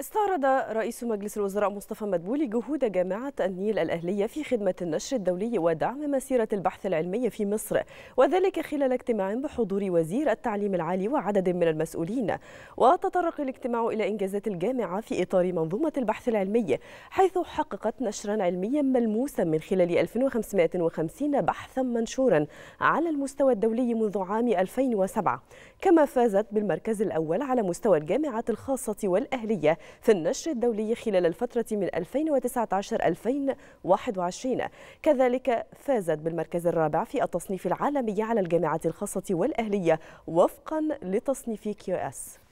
استعرض رئيس مجلس الوزراء مصطفى مدبولي جهود جامعة النيل الأهلية في خدمة النشر الدولي ودعم مسيرة البحث العلمي في مصر وذلك خلال اجتماع بحضور وزير التعليم العالي وعدد من المسؤولين وتطرق الاجتماع إلى إنجازات الجامعة في إطار منظومة البحث العلمي حيث حققت نشرا علميا ملموسا من خلال 1550 بحثا منشورا على المستوى الدولي منذ عام 2007 كما فازت بالمركز الأول على مستوى الجامعات الخاصة والأهلية في النشر الدولي خلال الفترة من 2019-2021 كذلك فازت بالمركز الرابع في التصنيف العالمي على الجامعات الخاصة والأهلية وفقا لتصنيف كيو اس